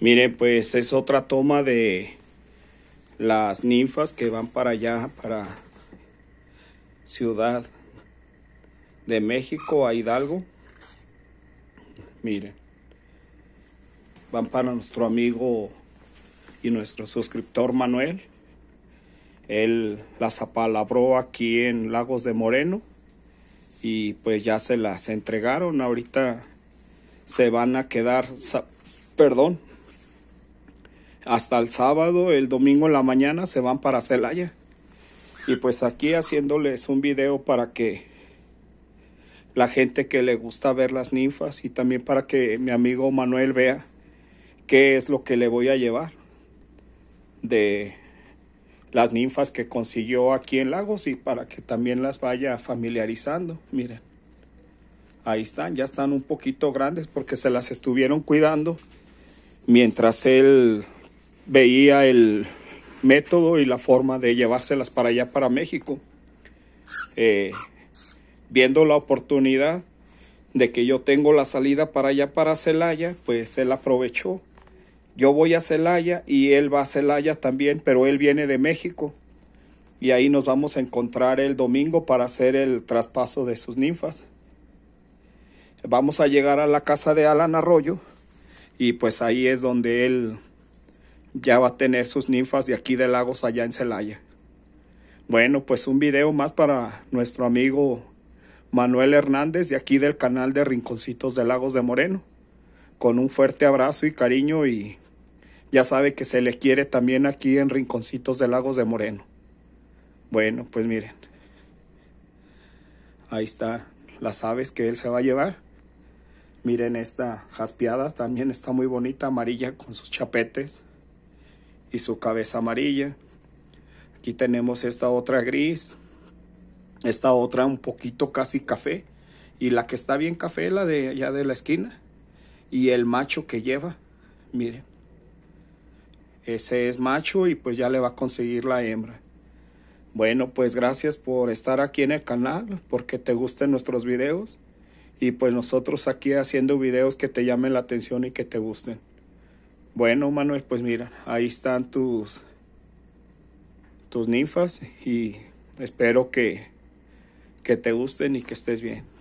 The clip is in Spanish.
Mire, pues es otra toma de las ninfas que van para allá, para Ciudad de México a Hidalgo. Miren, van para nuestro amigo y nuestro suscriptor Manuel. Él las apalabró aquí en Lagos de Moreno y pues ya se las entregaron. Ahorita se van a quedar, perdón, hasta el sábado, el domingo en la mañana se van para Celaya. Y pues aquí haciéndoles un video para que la gente que le gusta ver las ninfas y también para que mi amigo Manuel vea qué es lo que le voy a llevar de las ninfas que consiguió aquí en Lagos y para que también las vaya familiarizando. Miren, ahí están, ya están un poquito grandes porque se las estuvieron cuidando mientras él veía el método y la forma de llevárselas para allá, para México, eh, viendo la oportunidad de que yo tengo la salida para allá, para Celaya, pues él aprovechó. Yo voy a Celaya y él va a Celaya también, pero él viene de México. Y ahí nos vamos a encontrar el domingo para hacer el traspaso de sus ninfas. Vamos a llegar a la casa de Alan Arroyo y pues ahí es donde él ya va a tener sus ninfas de aquí de Lagos allá en Celaya. Bueno, pues un video más para nuestro amigo Manuel Hernández de aquí del canal de Rinconcitos de Lagos de Moreno. Con un fuerte abrazo y cariño y ya sabe que se le quiere también aquí en Rinconcitos de Lagos de Moreno. Bueno, pues miren. Ahí está las aves que él se va a llevar. Miren esta jaspeada, también está muy bonita, amarilla con sus chapetes y su cabeza amarilla. Aquí tenemos esta otra gris, esta otra un poquito casi café y la que está bien café, la de allá de la esquina y el macho que lleva, mire. Ese es macho y pues ya le va a conseguir la hembra. Bueno, pues gracias por estar aquí en el canal, porque te gusten nuestros videos y pues nosotros aquí haciendo videos que te llamen la atención y que te gusten. Bueno, Manuel, pues mira, ahí están tus, tus ninfas y espero que, que te gusten y que estés bien.